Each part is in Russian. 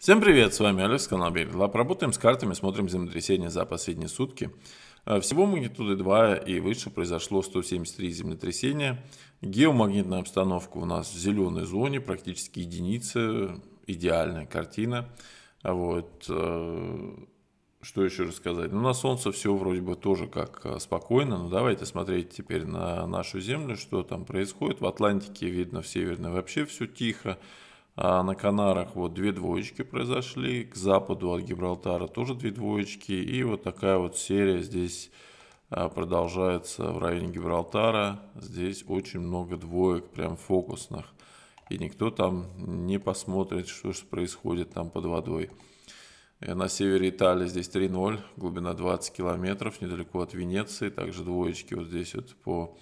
Всем привет, с вами Алекс, канал Бередлап. Работаем с картами, смотрим землетрясения за последние сутки. Э, всего магнитуды 2 и выше произошло 173 землетрясения. Геомагнитная обстановка у нас в зеленой зоне, практически единицы, идеальная картина. Вот. Э, что еще рассказать? Ну, на Солнце все вроде бы тоже как э, спокойно, но давайте смотреть теперь на нашу Землю, что там происходит. В Атлантике видно, в Северной вообще все тихо. А на Канарах вот две двоечки произошли, к западу от Гибралтара тоже две двоечки. И вот такая вот серия здесь а, продолжается в районе Гибралтара. Здесь очень много двоек, прям фокусных. И никто там не посмотрит, что же происходит там под водой. Э, на севере Италии здесь 3.0, глубина 20 километров, недалеко от Венеции. Также двоечки вот здесь вот по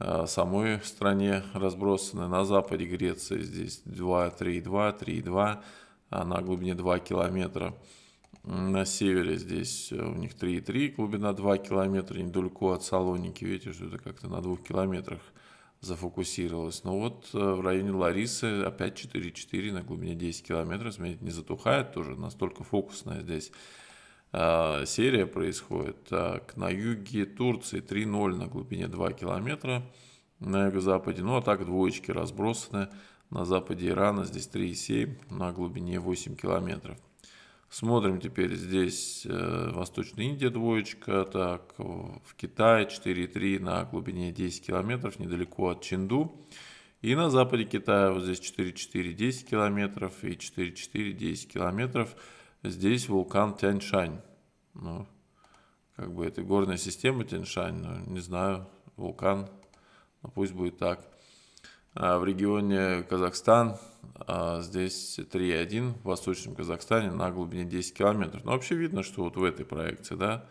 Э, самой стране разбросаны. На западе Греции здесь 2, 3, 2, 3, 2, на глубине 2 километра. На севере здесь э, у них 3,3, глубина 2 километра, недалеко от Салоники. Видите, что это как-то на 2 километрах зафокусировалось. Но вот э, в районе Ларисы опять 4,4 на глубине 10 километров. Смотрите, не затухает тоже, настолько фокусная здесь а, серия происходит. Так, на юге Турции 3-0 на глубине 2 километра, на юго-западе, ну а так двоечки разбросаны. На западе Ирана здесь 3,7 на глубине 8 километров. Смотрим теперь здесь э, Восточная Индия двоечка, так, в Китае 4,3 на глубине 10 километров, недалеко от Чинду. И на западе Китая вот здесь 4,4 10 километров и 4,4 10 километров здесь вулкан Тяньшань. Ну, как бы это горная система Тяньшань, но ну, не знаю, вулкан, ну, пусть будет так. А в регионе Казахстан а здесь 3,1, в Восточном Казахстане на глубине 10 километров. Но ну, вообще видно, что вот в этой проекции, да,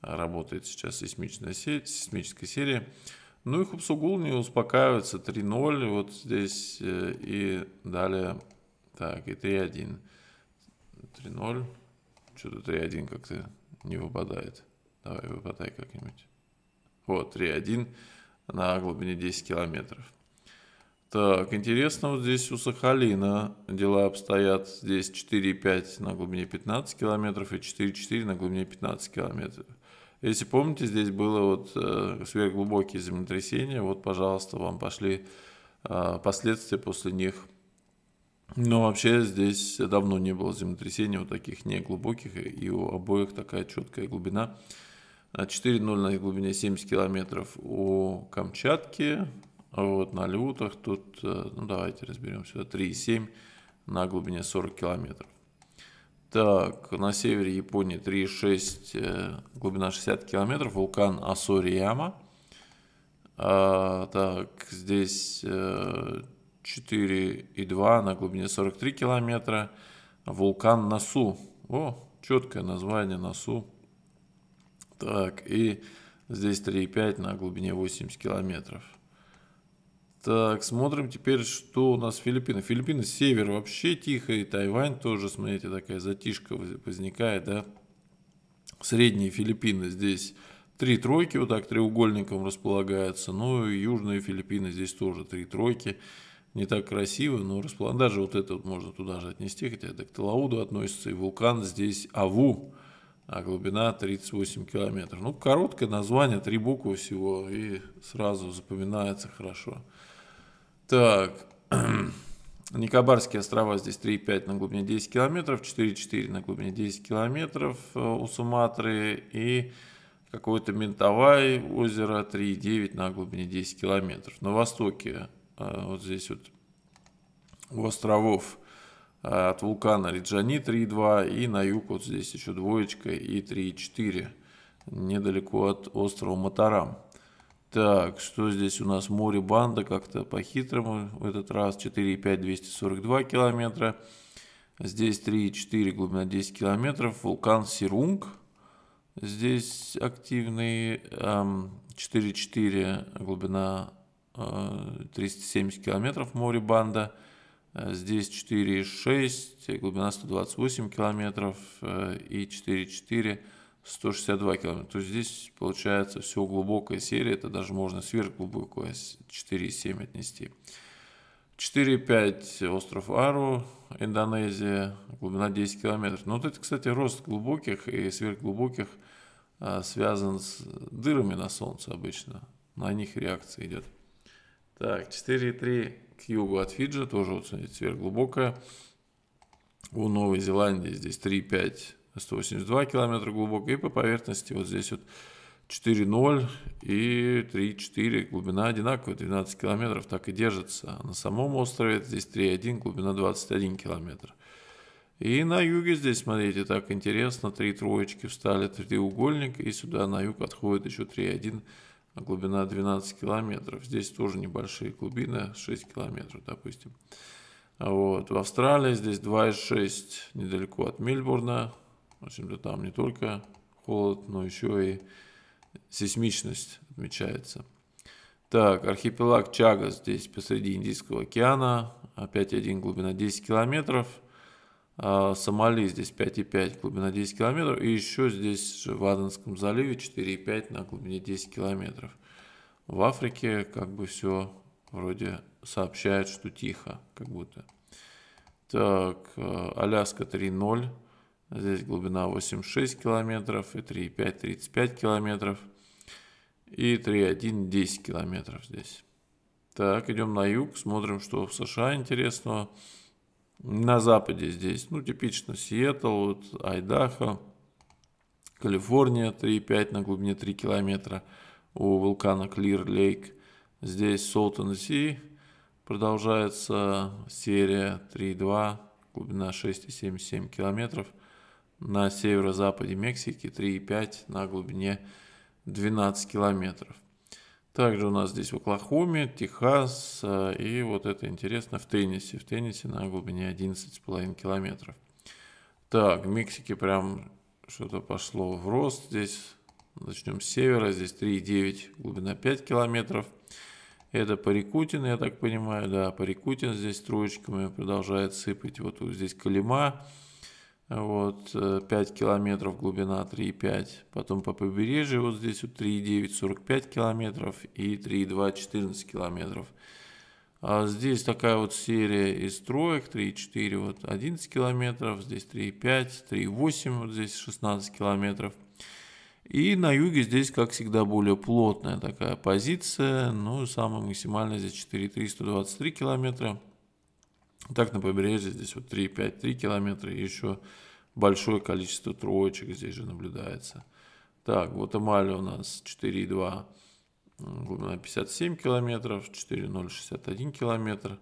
работает сейчас сейсмичная сеть, сейсмическая серия. Ну и Хупсугул не успокаивается, 3-0 вот здесь э, и далее, так, и 3-1. 3-0. Что-то 3-1 как-то не выпадает. Давай, выпадай как-нибудь. Вот, 3-1 на глубине 10 километров. Так, интересно, вот здесь у Сахалина дела обстоят. Здесь 4,5 на глубине 15 километров и 4,4 на глубине 15 километров. Если помните, здесь было вот э, сверхглубокие землетрясения. Вот, пожалуйста, вам пошли э, последствия после них но вообще здесь давно не было землетрясений, вот таких не глубоких, и у обоих такая четкая глубина. 4.0 а, на глубине 70 километров у Камчатки, вот на Лютах тут, э, ну давайте разберемся, 3.7 на глубине 40 километров. Так, на севере Японии 3,6, э, глубина 60 километров, вулкан Асорияма. А, так, здесь э, 4,2 на глубине 43 километра. Вулкан Насу. О, четкое название Насу. Так, и здесь 3,5 на глубине 80 километров. Так, смотрим теперь, что у нас Филиппины. Филиппины север вообще тихо, и Тайвань тоже, смотрите, такая затишка возникает, да. Средние Филиппины здесь три тройки, вот так треугольником располагаются. Ну и южные Филиппины здесь тоже три тройки не так красиво, но расплан... даже вот это вот можно туда же отнести, хотя это к Талауду относится, и вулкан здесь Аву, а глубина 38 километров. Ну, короткое название, три буквы всего, и сразу запоминается хорошо. Так, Никобарские острова здесь 3,5 на глубине 10 километров, 4,4 на глубине 10 километров э, у Суматры и какое-то Ментовай озеро 3,9 на глубине 10 километров. На востоке Э, вот здесь вот у островов э, от вулкана Риджани 3,2 и на юг вот здесь еще двоечка и 3,4 недалеко от острова Матарам. Так, что здесь у нас? Море Банда как-то по-хитрому в этот раз. 4,5 242 километра. Здесь 3,4 глубина 10 километров. Вулкан Сирунг. Здесь активный. 4,4 эм, глубина 370 э, километров море банда. Э, здесь 4,6, э, глубина 128 километров и 4,4, 162 километра. То есть здесь получается все глубокая серия, это даже можно сверхглубокую 4,7 отнести. 4,5 остров Ару, Индонезия, глубина 10 километров. Ну вот это, кстати, рост глубоких и сверхглубоких связан с дырами на Солнце обычно. На них реакция идет. Так, 4,3 к югу от Фиджи, тоже вот, смотрите, сверхглубокая. У Новой Зеландии здесь 3,5, 182 километра глубокая. И по поверхности вот здесь вот 4.0 и 3.4. Глубина одинаковая, 12 километров, так и держится. на самом острове здесь 3.1, глубина 21 километр. И на юге здесь, смотрите, так интересно, три троечки встали, треугольник, и сюда на юг отходит еще 3.1 а глубина 12 километров. Здесь тоже небольшие глубины, 6 километров, допустим. А вот. В Австралии здесь 2,6 недалеко от Мельбурна. В общем-то, там не только холод, но еще и сейсмичность отмечается. Так, архипелаг Чага здесь посреди Индийского океана. Опять один глубина 10 километров. А, Сомали здесь 5,5, глубина 10 километров. И еще здесь в Аденском заливе 4,5 на глубине 10 километров. В Африке как бы все вроде сообщает, что тихо, как будто. Так, э, Аляска 3,0. Здесь глубина 8,6 километров и 3,5 35 километров. И 3,1 10 километров здесь. Так, идем на юг, смотрим, что в США интересного. На западе здесь, ну, типично Сиэтл, вот, Айдахо, Калифорния 3,5 на глубине 3 километра у вулкана Clear Лейк. Здесь Солтон Си продолжается серия 3,2, глубина 6,77 километров. На северо-западе Мексики 3,5 на глубине 12 километров. Также у нас здесь в Оклахоме, Техас э, и вот это интересно в Теннисе. В Теннисе на глубине 11,5 километров. Так, в Мексике прям что-то пошло в рост. Здесь начнем с севера. Здесь 3,9, глубина 5 километров. Это Парикутин, я так понимаю, да, Парикутин здесь троечками продолжает сыпать. Вот здесь Калима. Вот, 5 э, километров, глубина 3,5. Потом по побережью вот здесь вот 3,9, 45 километров и 3,2, 14 километров. А здесь такая вот серия из троек, 3,4, вот 11 километров, здесь 3,5, 3,8, вот здесь 16 километров. И на юге здесь, как всегда, более плотная такая позиция, ну, самая максимальная здесь 4,3, 123 километра. Так на побережье здесь вот 3,5-3 километра и еще большое количество троечек здесь же наблюдается. Так, вот Гватемаля у нас 4,2 глубина 57 километров, 4,061 километр.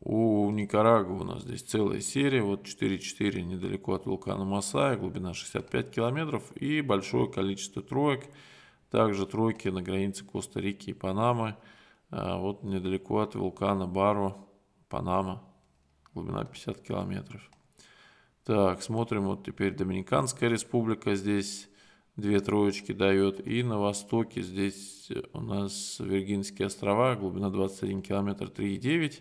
У Никарагуа у нас здесь целая серия, вот 4,4 недалеко от вулкана Масая, глубина 65 километров и большое количество троек. Также тройки на границе Коста-Рики и Панамы, а, вот недалеко от вулкана Бару, Панама глубина 50 километров. Так, смотрим, вот теперь Доминиканская республика здесь две троечки дает. И на востоке здесь у нас Виргинские острова, глубина 21 километр 3,9.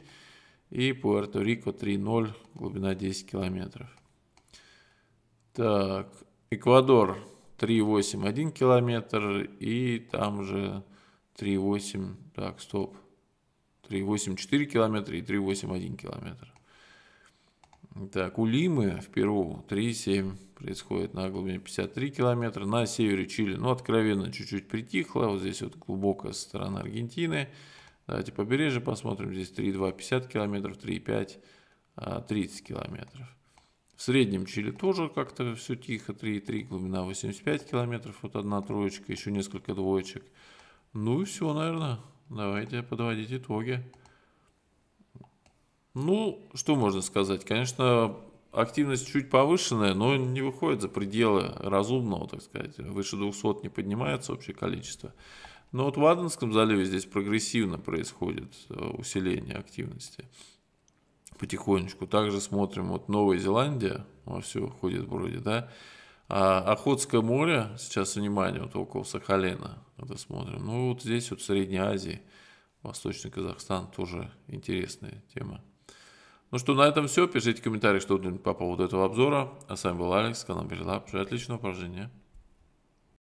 И Пуэрто-Рико 3,0, глубина 10 километров. Так, Эквадор 3,8, 1 километр. И там же 3,8, так, стоп, 3,8, 4 километра и 3,8, 1 километр. Так, у Лимы в Перу 3,7 происходит на глубине 53 километра. На севере Чили, ну, откровенно, чуть-чуть притихло. Вот здесь вот глубокая сторона Аргентины. Давайте побережье посмотрим. Здесь 3,2 50 километров, 3,5 30 а, километров. В среднем Чили тоже как-то все тихо. 3,3 глубина 85 километров. Вот одна троечка, еще несколько двоечек. Ну и все, наверное. Давайте подводить итоги. Ну, что можно сказать? Конечно, активность чуть повышенная, но не выходит за пределы разумного, так сказать. Выше 200 не поднимается общее количество. Но вот в Аденском заливе здесь прогрессивно происходит э, усиление активности потихонечку. Также смотрим, вот Новая Зеландия во все ходит вроде, да. А Охотское море, сейчас внимание, вот около Сахалина, это смотрим. Ну вот здесь вот в Средней Азии, Восточный Казахстан тоже интересная тема. Ну что, на этом все. Пишите комментарии, что вы по поводу этого обзора. А с вами был Алекс, канал Перелап. Отличного упражнения.